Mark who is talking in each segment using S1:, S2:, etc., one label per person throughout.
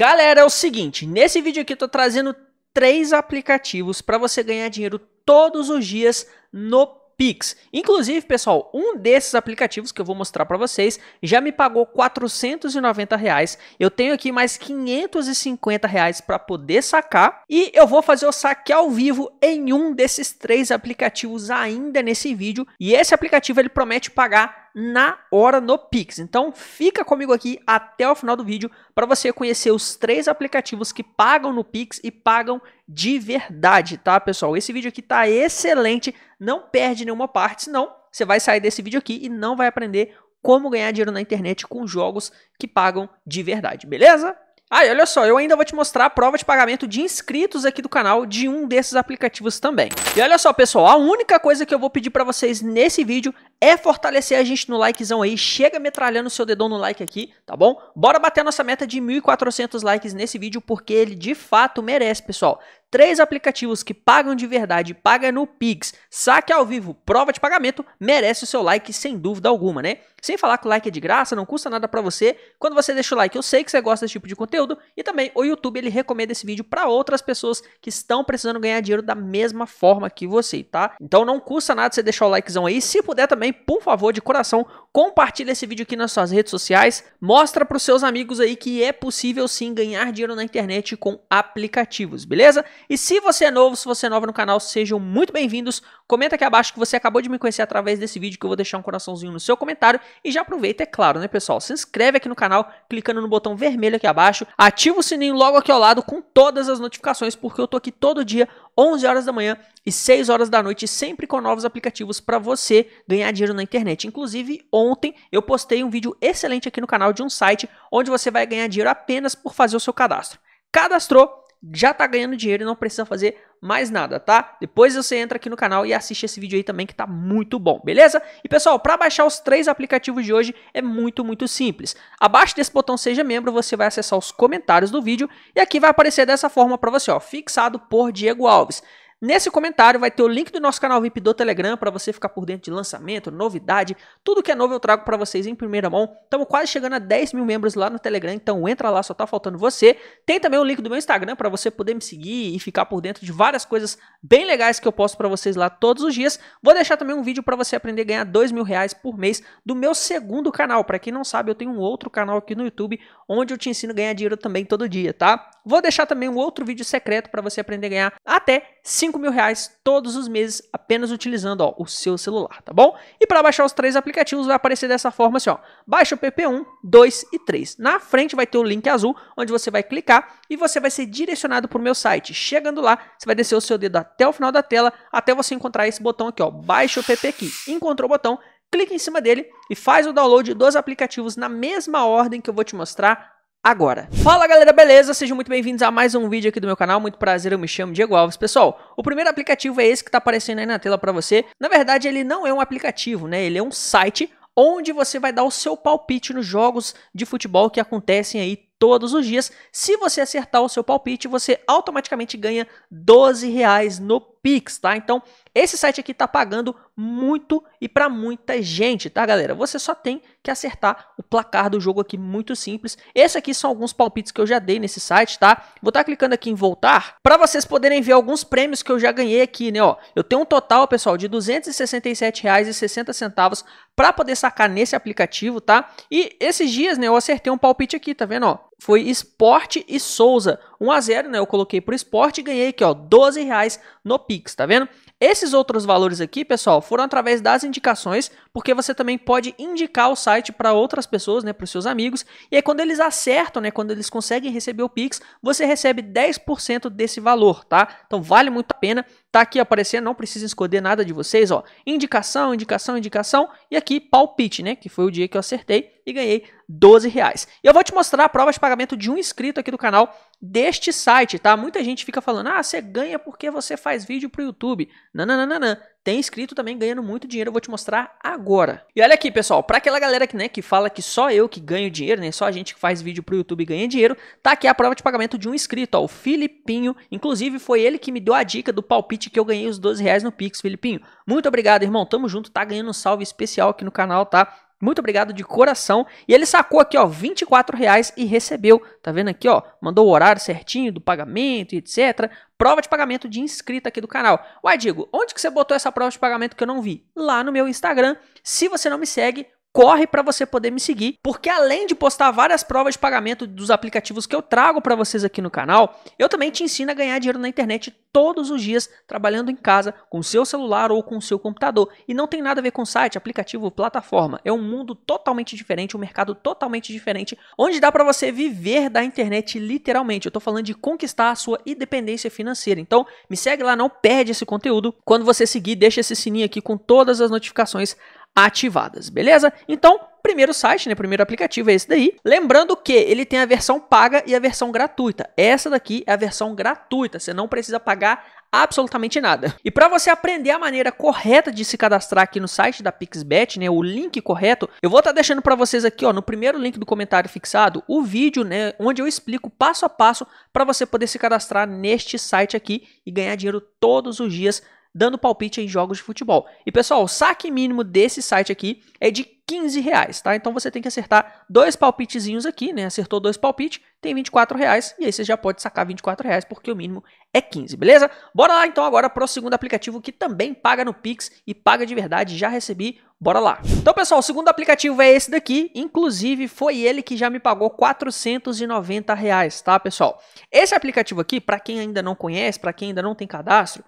S1: Galera, é o seguinte, nesse vídeo aqui eu tô trazendo três aplicativos para você ganhar dinheiro todos os dias no Pix. Inclusive, pessoal, um desses aplicativos que eu vou mostrar para vocês já me pagou 490 reais. Eu tenho aqui mais 550 reais para poder sacar e eu vou fazer o saque ao vivo em um desses três aplicativos ainda nesse vídeo. E esse aplicativo ele promete pagar na hora no Pix. Então fica comigo aqui até o final do vídeo para você conhecer os três aplicativos que pagam no Pix e pagam de verdade, tá, pessoal? Esse vídeo aqui tá excelente, não perde nenhuma parte, senão você vai sair desse vídeo aqui e não vai aprender como ganhar dinheiro na internet com jogos que pagam de verdade, beleza? Ah, e olha só, eu ainda vou te mostrar a prova de pagamento de inscritos aqui do canal de um desses aplicativos também. E olha só, pessoal, a única coisa que eu vou pedir para vocês nesse vídeo é fortalecer a gente no likezão aí. Chega metralhando o seu dedão no like aqui, tá bom? Bora bater a nossa meta de 1.400 likes nesse vídeo, porque ele de fato merece, pessoal. Três aplicativos que pagam de verdade, paga no Pix, saque ao vivo, prova de pagamento, merece o seu like sem dúvida alguma, né? Sem falar que o like é de graça, não custa nada para você. Quando você deixa o like, eu sei que você gosta desse tipo de conteúdo e também o YouTube ele recomenda esse vídeo para outras pessoas que estão precisando ganhar dinheiro da mesma forma que você, tá? Então não custa nada você deixar o likezão aí. Se puder também, por favor, de coração, compartilha esse vídeo aqui nas suas redes sociais, mostra para os seus amigos aí que é possível sim ganhar dinheiro na internet com aplicativos, beleza? E se você é novo, se você é nova no canal, sejam muito bem-vindos. Comenta aqui abaixo que você acabou de me conhecer através desse vídeo, que eu vou deixar um coraçãozinho no seu comentário. E já aproveita, é claro, né, pessoal? Se inscreve aqui no canal, clicando no botão vermelho aqui abaixo. Ativa o sininho logo aqui ao lado com todas as notificações, porque eu tô aqui todo dia, 11 horas da manhã e 6 horas da noite, sempre com novos aplicativos para você ganhar dinheiro na internet. Inclusive, ontem eu postei um vídeo excelente aqui no canal de um site onde você vai ganhar dinheiro apenas por fazer o seu cadastro. Cadastrou, já tá ganhando dinheiro e não precisa fazer mais nada, tá? Depois você entra aqui no canal e assiste esse vídeo aí também que tá muito bom, beleza? E pessoal, para baixar os três aplicativos de hoje é muito, muito simples. Abaixo desse botão seja membro, você vai acessar os comentários do vídeo e aqui vai aparecer dessa forma para você, ó, fixado por Diego Alves. Nesse comentário vai ter o link do nosso canal VIP do Telegram para você ficar por dentro de lançamento, novidade, tudo que é novo eu trago para vocês em primeira mão. Estamos quase chegando a 10 mil membros lá no Telegram, então entra lá, só tá faltando você. Tem também o link do meu Instagram para você poder me seguir e ficar por dentro de várias coisas bem legais que eu posto para vocês lá todos os dias. Vou deixar também um vídeo para você aprender a ganhar 2 mil reais por mês do meu segundo canal. Para quem não sabe, eu tenho um outro canal aqui no YouTube onde eu te ensino a ganhar dinheiro também todo dia, tá? Vou deixar também um outro vídeo secreto para você aprender a ganhar até 5 5 mil reais todos os meses apenas utilizando ó, o seu celular, tá bom? E para baixar os três aplicativos vai aparecer dessa forma assim, ó. Baixa o PP1, 2 e 3. Na frente vai ter o link azul, onde você vai clicar e você vai ser direcionado para o meu site. Chegando lá, você vai descer o seu dedo até o final da tela, até você encontrar esse botão aqui, ó. Baixa o PP aqui. Encontrou o botão, clica em cima dele e faz o download dos aplicativos na mesma ordem que eu vou te mostrar agora. Fala galera, beleza? Sejam muito bem-vindos a mais um vídeo aqui do meu canal, muito prazer, eu me chamo Diego Alves. Pessoal, o primeiro aplicativo é esse que tá aparecendo aí na tela para você. Na verdade, ele não é um aplicativo, né? Ele é um site onde você vai dar o seu palpite nos jogos de futebol que acontecem aí todos os dias. Se você acertar o seu palpite, você automaticamente ganha 12 reais no Pix, tá? Então, esse site aqui está pagando muito e para muita gente, tá, galera? Você só tem que acertar o placar do jogo aqui, muito simples. Esse aqui são alguns palpites que eu já dei nesse site, tá? Vou estar tá clicando aqui em voltar para vocês poderem ver alguns prêmios que eu já ganhei aqui, né? Ó, eu tenho um total, pessoal, de R$ 267,60 para poder sacar nesse aplicativo, tá? E esses dias, né, eu acertei um palpite aqui, tá vendo, ó? Foi Esporte e Souza, 1 a 0, né? Eu coloquei pro Esporte e ganhei aqui, ó, 12 reais no Pix, tá vendo? Esses outros valores aqui, pessoal, foram através das indicações, porque você também pode indicar o site para outras pessoas, né, para os seus amigos, e aí quando eles acertam, né, quando eles conseguem receber o Pix, você recebe 10% desse valor, tá? Então vale muito a pena, tá aqui aparecendo, não precisa esconder nada de vocês, ó. Indicação, indicação, indicação, e aqui palpite, né, que foi o dia que eu acertei, e ganhei 12 reais. E eu vou te mostrar a prova de pagamento de um inscrito aqui do canal deste site, tá? Muita gente fica falando, ah, você ganha porque você faz vídeo pro YouTube. nanananan Tem inscrito também ganhando muito dinheiro, eu vou te mostrar agora. E olha aqui, pessoal, para aquela galera que, né, que fala que só eu que ganho dinheiro, né, só a gente que faz vídeo pro YouTube ganha dinheiro, tá aqui a prova de pagamento de um inscrito, ó, o Filipinho. Inclusive, foi ele que me deu a dica do palpite que eu ganhei os 12 reais no Pix, Filipinho. Muito obrigado, irmão, tamo junto, tá ganhando um salve especial aqui no canal, tá? Muito obrigado de coração. E ele sacou aqui, ó, 24 reais e recebeu. Tá vendo aqui, ó? Mandou o horário certinho do pagamento e etc. Prova de pagamento de inscrito aqui do canal. Uai, Diego, onde que você botou essa prova de pagamento que eu não vi? Lá no meu Instagram. Se você não me segue, corre para você poder me seguir, porque além de postar várias provas de pagamento dos aplicativos que eu trago para vocês aqui no canal, eu também te ensino a ganhar dinheiro na internet todos os dias trabalhando em casa com o seu celular ou com o seu computador. E não tem nada a ver com site, aplicativo, plataforma. É um mundo totalmente diferente, um mercado totalmente diferente, onde dá para você viver da internet literalmente. Eu tô falando de conquistar a sua independência financeira. Então, me segue lá, não perde esse conteúdo. Quando você seguir, deixa esse sininho aqui com todas as notificações ativadas, beleza? Então, primeiro site, né, primeiro aplicativo é esse daí. Lembrando que ele tem a versão paga e a versão gratuita. Essa daqui é a versão gratuita, você não precisa pagar absolutamente nada. E para você aprender a maneira correta de se cadastrar aqui no site da Pixbet, né, o link correto, eu vou estar tá deixando para vocês aqui, ó, no primeiro link do comentário fixado, o vídeo, né, onde eu explico passo a passo para você poder se cadastrar neste site aqui e ganhar dinheiro todos os dias dando palpite em jogos de futebol. E pessoal, o saque mínimo desse site aqui é de 15 reais, tá? Então você tem que acertar dois palpitezinhos aqui, né? Acertou dois palpites, tem 24 reais e aí você já pode sacar 24 reais porque o mínimo é 15, beleza? Bora lá então agora para o segundo aplicativo que também paga no Pix e paga de verdade, já recebi Bora lá. Então, pessoal, o segundo aplicativo é esse daqui. Inclusive, foi ele que já me pagou 490 reais, tá, pessoal? Esse aplicativo aqui, para quem ainda não conhece, para quem ainda não tem cadastro,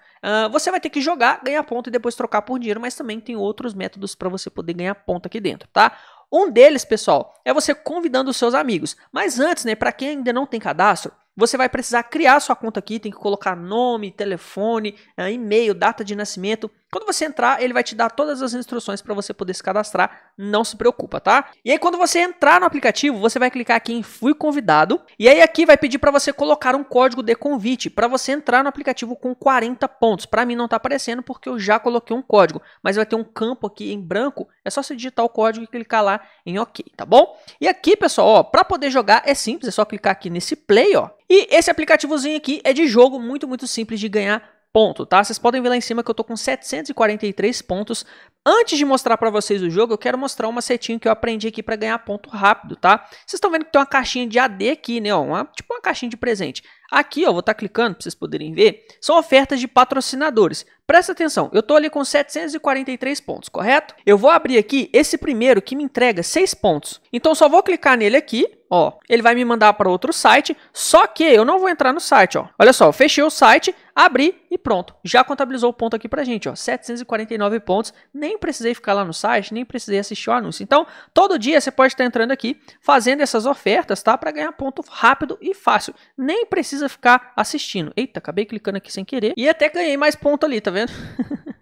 S1: você vai ter que jogar, ganhar ponto e depois trocar por dinheiro, mas também tem outros métodos para você poder ganhar ponto aqui dentro, tá? Um deles, pessoal, é você convidando os seus amigos. Mas antes, né, para quem ainda não tem cadastro, você vai precisar criar sua conta aqui, tem que colocar nome, telefone, eh, e-mail, data de nascimento quando você entrar, ele vai te dar todas as instruções para você poder se cadastrar, não se preocupa, tá? E aí quando você entrar no aplicativo, você vai clicar aqui em fui convidado, e aí aqui vai pedir para você colocar um código de convite para você entrar no aplicativo com 40 pontos. Para mim não está aparecendo porque eu já coloquei um código, mas vai ter um campo aqui em branco, é só você digitar o código e clicar lá em OK, tá bom? E aqui, pessoal, para poder jogar é simples, é só clicar aqui nesse play, ó. E esse aplicativozinho aqui é de jogo muito, muito simples de ganhar ponto, tá? Vocês podem ver lá em cima que eu tô com 743 pontos. Antes de mostrar para vocês o jogo, eu quero mostrar uma setinha que eu aprendi aqui para ganhar ponto rápido, tá? Vocês estão vendo que tem uma caixinha de AD aqui, né? uma, tipo uma caixinha de presente. Aqui, ó, vou estar tá clicando para vocês poderem ver, são ofertas de patrocinadores. Presta atenção, eu tô ali com 743 pontos, correto? Eu vou abrir aqui esse primeiro que me entrega 6 pontos. Então, só vou clicar nele aqui, Ó, ele vai me mandar para outro site, só que eu não vou entrar no site, ó. Olha só, eu fechei o site, abri e pronto. Já contabilizou o ponto aqui pra gente, ó. 749 pontos. Nem precisei ficar lá no site, nem precisei assistir o anúncio. Então, todo dia você pode estar entrando aqui, fazendo essas ofertas, tá? Para ganhar ponto rápido e fácil. Nem precisa ficar assistindo. Eita, acabei clicando aqui sem querer. E até ganhei mais ponto ali, tá vendo?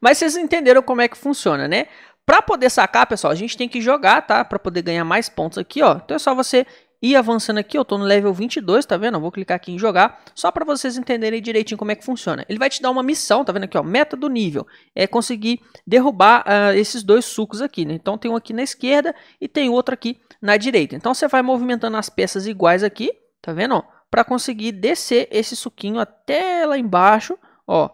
S1: Mas vocês entenderam como é que funciona, né? Para poder sacar, pessoal, a gente tem que jogar, tá? Para poder ganhar mais pontos aqui, ó. Então é só você ir avançando aqui, eu tô no level 22, tá vendo? Eu vou clicar aqui em jogar, só para vocês entenderem direitinho como é que funciona. Ele vai te dar uma missão, tá vendo aqui, ó, meta do nível, é conseguir derrubar uh, esses dois sucos aqui, né? Então tem um aqui na esquerda e tem outro aqui na direita. Então você vai movimentando as peças iguais aqui, tá vendo, para conseguir descer esse suquinho até lá embaixo, ó,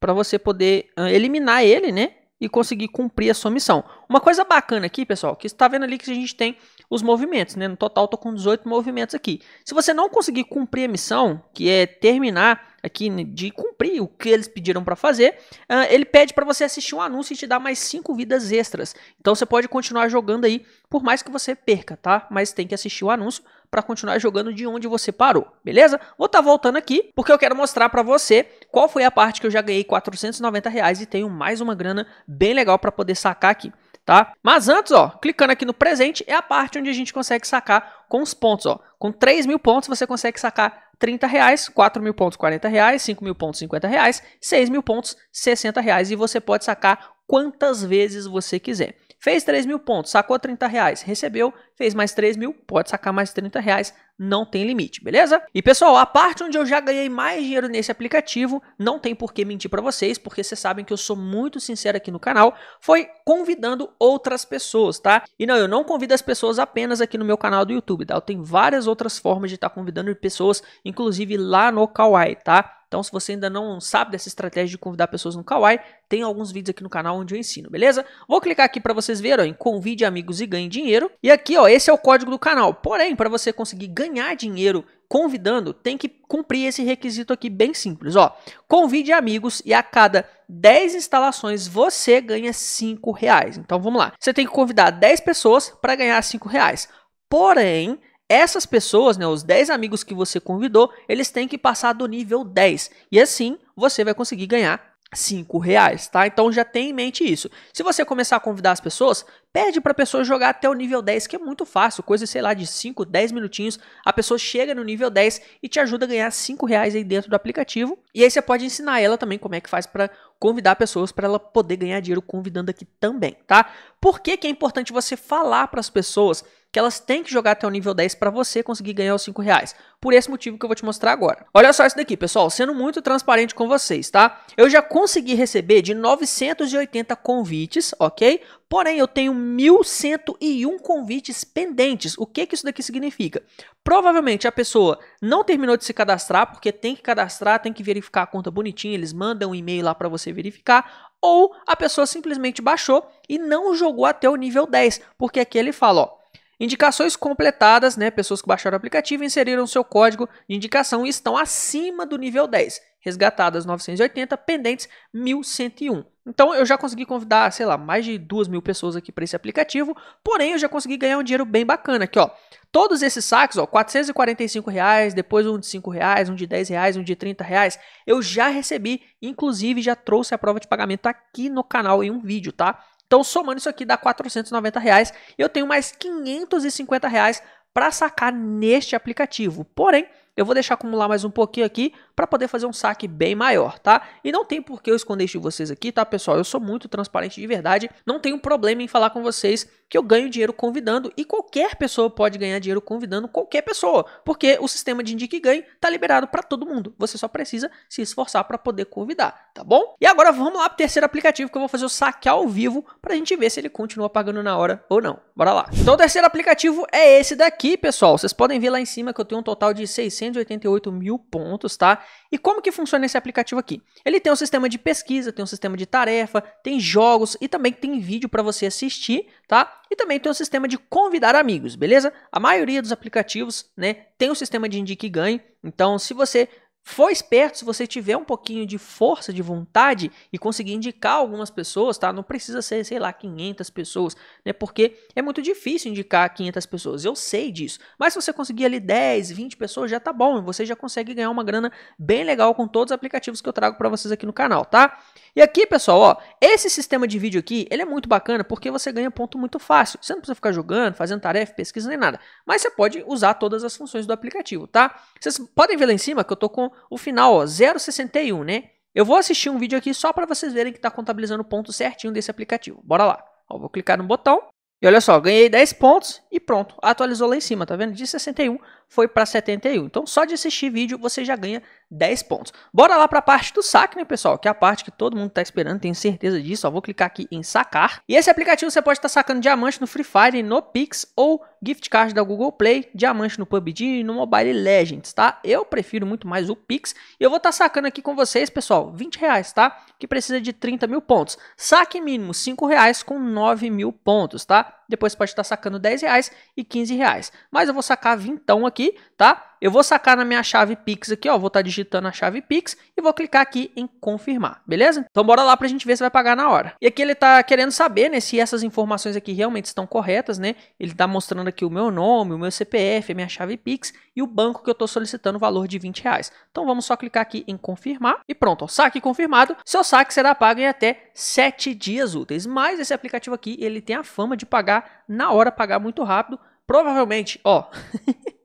S1: para você poder uh, eliminar ele, né? e conseguir cumprir a sua missão. Uma coisa bacana aqui, pessoal, que está vendo ali que a gente tem os movimentos, né? No total tô com 18 movimentos aqui. Se você não conseguir cumprir a missão, que é terminar aqui né, de cumprir o que eles pediram para fazer, ah, ele pede para você assistir um anúncio e te dar mais 5 vidas extras. Então você pode continuar jogando aí, por mais que você perca, tá? Mas tem que assistir o anúncio para continuar jogando de onde você parou, beleza? Vou estar tá voltando aqui porque eu quero mostrar para você qual foi a parte que eu já ganhei 490 reais e tenho mais uma grana bem legal para poder sacar aqui tá? Mas antes, ó, clicando aqui no presente é a parte onde a gente consegue sacar com os pontos, ó. Com 3 mil pontos você consegue sacar 30 reais, 4 mil pontos 40 reais, 5 mil pontos 50 reais, 6 mil pontos 60 reais e você pode sacar quantas vezes você quiser. Fez 3 mil pontos, sacou 30 reais, recebeu, fez mais 3 mil, pode sacar mais 30 reais, não tem limite, beleza? E pessoal, a parte onde eu já ganhei mais dinheiro nesse aplicativo, não tem por que mentir para vocês, porque vocês sabem que eu sou muito sincero aqui no canal, foi convidando outras pessoas, tá? E não, eu não convido as pessoas apenas aqui no meu canal do YouTube, tá? Eu tenho várias outras formas de estar tá convidando pessoas, inclusive lá no Kawaii, tá? Então, se você ainda não sabe dessa estratégia de convidar pessoas no Kawaii, tem alguns vídeos aqui no canal onde eu ensino, beleza? Vou clicar aqui para vocês verem ó, em convide amigos e ganhe dinheiro. E aqui, ó, esse é o código do canal. Porém, para você conseguir ganhar dinheiro convidando, tem que cumprir esse requisito aqui bem simples, ó. Convide amigos e a cada 10 instalações você ganha 5 reais. Então vamos lá. Você tem que convidar 10 pessoas para ganhar 5 reais. Porém, essas pessoas, né, os 10 amigos que você convidou, eles têm que passar do nível 10. E assim você vai conseguir ganhar 5 reais, tá? Então já tem em mente isso. Se você começar a convidar as pessoas, pede para a pessoa jogar até o nível 10, que é muito fácil, coisa, sei lá, de 5, 10 minutinhos, a pessoa chega no nível 10 e te ajuda a ganhar 5 reais aí dentro do aplicativo. E aí você pode ensinar ela também como é que faz para convidar pessoas para ela poder ganhar dinheiro convidando aqui também, tá? Por que, que é importante você falar para as pessoas que elas têm que jogar até o nível 10 para você conseguir ganhar os 5 reais. Por esse motivo que eu vou te mostrar agora. Olha só isso daqui, pessoal, sendo muito transparente com vocês, tá? Eu já consegui receber de 980 convites, ok? Porém, eu tenho 1.101 convites pendentes. O que, que isso daqui significa? Provavelmente a pessoa não terminou de se cadastrar, porque tem que cadastrar, tem que verificar a conta bonitinha, eles mandam um e-mail lá para você verificar. Ou a pessoa simplesmente baixou e não jogou até o nível 10, porque aqui ele fala, ó, Indicações completadas, né? Pessoas que baixaram o aplicativo inseriram seu código de indicação e estão acima do nível 10. Resgatadas 980, pendentes 1101. Então eu já consegui convidar, sei lá, mais de duas mil pessoas aqui para esse aplicativo, porém eu já consegui ganhar um dinheiro bem bacana aqui, ó. Todos esses saques, ó, 445 reais, depois um de 5 reais, um de 10 reais, um de 30 reais, eu já recebi, inclusive já trouxe a prova de pagamento aqui no canal em um vídeo, tá? Então, somando isso aqui, dá 490 reais. Eu tenho mais 550 reais para sacar neste aplicativo. Porém, eu vou deixar acumular mais um pouquinho aqui para poder fazer um saque bem maior, tá? E não tem por que eu esconder isso de vocês aqui, tá, pessoal? Eu sou muito transparente de verdade, não tenho problema em falar com vocês que eu ganho dinheiro convidando e qualquer pessoa pode ganhar dinheiro convidando qualquer pessoa, porque o sistema de indique e ganhe tá liberado para todo mundo. Você só precisa se esforçar para poder convidar, tá bom? E agora vamos lá pro terceiro aplicativo que eu vou fazer o saque ao vivo para a gente ver se ele continua pagando na hora ou não. Bora lá. Então o terceiro aplicativo é esse daqui, pessoal. Vocês podem ver lá em cima que eu tenho um total de 600 388 mil pontos, tá? E como que funciona esse aplicativo aqui? Ele tem um sistema de pesquisa, tem um sistema de tarefa, tem jogos e também tem vídeo para você assistir, tá? E também tem um sistema de convidar amigos, beleza? A maioria dos aplicativos, né, tem um sistema de indique e ganhe. Então, se você For esperto, se você tiver um pouquinho de força, de vontade e conseguir indicar algumas pessoas, tá? Não precisa ser, sei lá, 500 pessoas, né? Porque é muito difícil indicar 500 pessoas, eu sei disso. Mas se você conseguir ali 10, 20 pessoas, já tá bom. Você já consegue ganhar uma grana bem legal com todos os aplicativos que eu trago para vocês aqui no canal, tá? E aqui, pessoal, ó, esse sistema de vídeo aqui, ele é muito bacana porque você ganha ponto muito fácil. Você não precisa ficar jogando, fazendo tarefa, pesquisa nem nada. Mas você pode usar todas as funções do aplicativo, tá? Vocês podem ver lá em cima que eu tô com o final, ó, 0,61, né? Eu vou assistir um vídeo aqui só para vocês verem que está contabilizando o ponto certinho desse aplicativo. Bora lá. Ó, vou clicar no botão. E olha só, ganhei 10 pontos e pronto. Atualizou lá em cima, tá vendo? De 61 foi para 71. Então, só de assistir vídeo você já ganha 10 pontos. Bora lá para a parte do saque, né, pessoal? Que é a parte que todo mundo está esperando, tenho certeza disso. Ó, vou clicar aqui em sacar. E esse aplicativo você pode estar tá sacando diamante no Free Fire, no Pix ou gift card da Google Play, diamante no PUBG e no Mobile Legends, tá? Eu prefiro muito mais o Pix. E eu vou estar tá sacando aqui com vocês, pessoal, 20 reais, tá? Que precisa de 30 mil pontos. Saque mínimo 5 reais com 9 mil pontos, tá? depois pode estar sacando 10 reais e 15 reais. Mas eu vou sacar vintão aqui tá? Eu vou sacar na minha chave Pix aqui, ó, vou estar tá digitando a chave Pix e vou clicar aqui em confirmar, beleza? Então bora lá para a gente ver se vai pagar na hora. E aqui ele está querendo saber, né, se essas informações aqui realmente estão corretas, né? Ele está mostrando aqui o meu nome, o meu CPF, a minha chave Pix e o banco que eu estou solicitando o valor de 20 reais. Então vamos só clicar aqui em confirmar e pronto, ó, saque confirmado. Seu saque será pago em até 7 dias úteis, mas esse aplicativo aqui, ele tem a fama de pagar na hora, pagar muito rápido. Provavelmente, ó...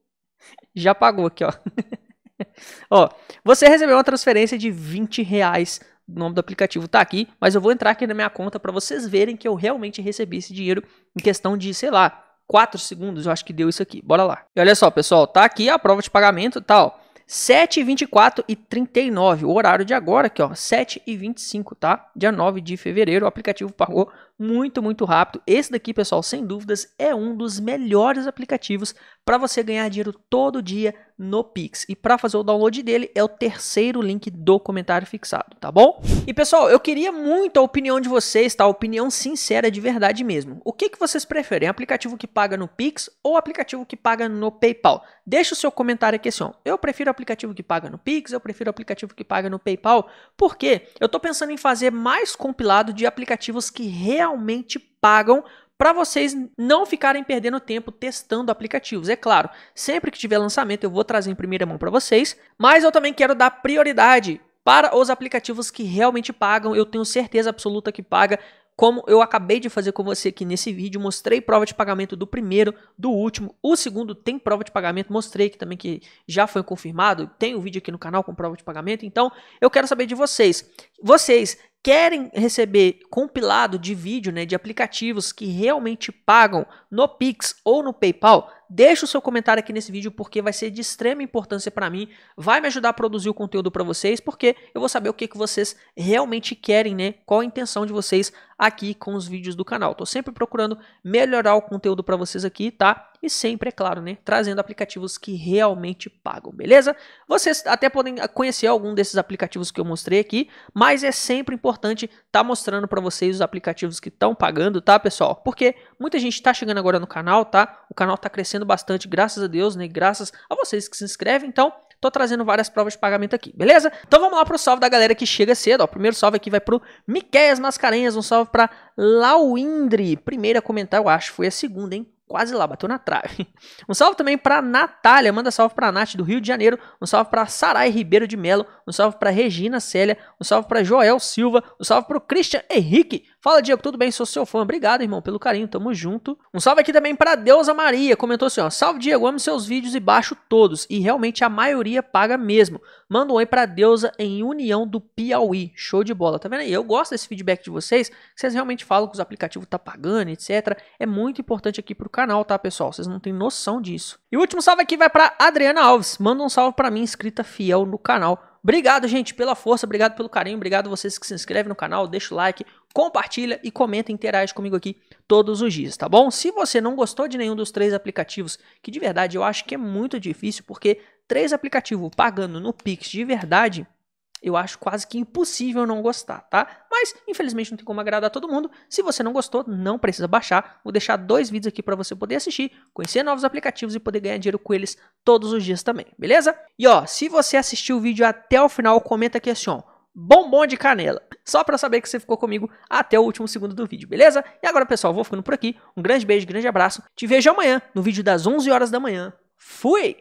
S1: já pagou aqui, ó. ó, você recebeu uma transferência de 20 reais. O nome do aplicativo tá aqui, mas eu vou entrar aqui na minha conta para vocês verem que eu realmente recebi esse dinheiro em questão de, sei lá, 4 segundos, eu acho que deu isso aqui. Bora lá. E olha só, pessoal, tá aqui a prova de pagamento, tal. Tá, 7h24 e 39, o horário de agora aqui, ó, 7h25, tá? Dia 9 de fevereiro, o aplicativo pagou muito, muito rápido. Esse daqui, pessoal, sem dúvidas, é um dos melhores aplicativos para você ganhar dinheiro todo dia no Pix. E para fazer o download dele é o terceiro link do comentário fixado, tá bom? E pessoal, eu queria muito a opinião de vocês, tá? A opinião sincera de verdade mesmo. O que, que vocês preferem? Aplicativo que paga no Pix ou aplicativo que paga no PayPal? Deixa o seu comentário aqui assim, ó. Eu prefiro aplicativo que paga no Pix, eu prefiro aplicativo que paga no PayPal, porque eu tô pensando em fazer mais compilado de aplicativos que realmente realmente pagam para vocês não ficarem perdendo tempo testando aplicativos. É claro, sempre que tiver lançamento eu vou trazer em primeira mão para vocês, mas eu também quero dar prioridade para os aplicativos que realmente pagam, eu tenho certeza absoluta que paga como eu acabei de fazer com você aqui nesse vídeo, mostrei prova de pagamento do primeiro, do último, o segundo tem prova de pagamento, mostrei que também que já foi confirmado, tem um vídeo aqui no canal com prova de pagamento, então eu quero saber de vocês. Vocês querem receber compilado de vídeo, né, de aplicativos que realmente pagam no Pix ou no PayPal, deixa o seu comentário aqui nesse vídeo porque vai ser de extrema importância para mim, vai me ajudar a produzir o conteúdo para vocês, porque eu vou saber o que, que vocês realmente querem, né, qual a intenção de vocês aqui com os vídeos do canal. Estou sempre procurando melhorar o conteúdo para vocês aqui, tá? E sempre, é claro, né, trazendo aplicativos que realmente pagam, beleza? Vocês até podem conhecer algum desses aplicativos que eu mostrei aqui, mas é sempre importante estar tá mostrando para vocês os aplicativos que estão pagando, tá, pessoal? Porque muita gente está chegando agora no canal, tá? O canal está crescendo bastante, graças a Deus, né? Graças a vocês que se inscrevem, então Tô trazendo várias provas de pagamento aqui, beleza? Então vamos lá pro salve da galera que chega cedo, ó. O primeiro salve aqui vai pro Miquéias Mascarenhas, um salve pra Lauindre. Primeira a comentar, eu acho, foi a segunda, hein? Quase lá, bateu na trave. Um salve também pra Natália, manda salve pra Nath do Rio de Janeiro. Um salve pra Sarai Ribeiro de Melo. Um salve pra Regina Célia. Um salve pra Joel Silva. Um salve pro Christian Henrique. Fala, Diego, tudo bem? Sou seu fã. Obrigado, irmão, pelo carinho. Tamo junto. Um salve aqui também pra Deusa Maria. Comentou assim, ó. Salve, Diego. Amo seus vídeos e baixo todos. E realmente a maioria paga mesmo. Manda um oi pra Deusa em União do Piauí. Show de bola. Tá vendo aí? Eu gosto desse feedback de vocês. Vocês realmente falam que os aplicativos tá pagando, etc. É muito importante aqui pro canal, tá, pessoal? Vocês não têm noção disso. E o último salve aqui vai pra Adriana Alves. Manda um salve pra mim, inscrita fiel no canal. Obrigado, gente, pela força, obrigado pelo carinho, obrigado vocês que se inscrevem no canal, deixa o like, compartilha e comenta, interage comigo aqui todos os dias, tá bom? Se você não gostou de nenhum dos três aplicativos, que de verdade eu acho que é muito difícil, porque três aplicativos pagando no Pix de verdade eu acho quase que impossível não gostar, tá? Mas, infelizmente, não tem como agradar todo mundo. Se você não gostou, não precisa baixar. Vou deixar dois vídeos aqui para você poder assistir, conhecer novos aplicativos e poder ganhar dinheiro com eles todos os dias também, beleza? E ó, se você assistiu o vídeo até o final, comenta aqui assim, ó bombom de canela. Só para saber que você ficou comigo até o último segundo do vídeo, beleza? E agora, pessoal, vou ficando por aqui. Um grande beijo, grande abraço. Te vejo amanhã no vídeo das 11 horas da manhã. Fui!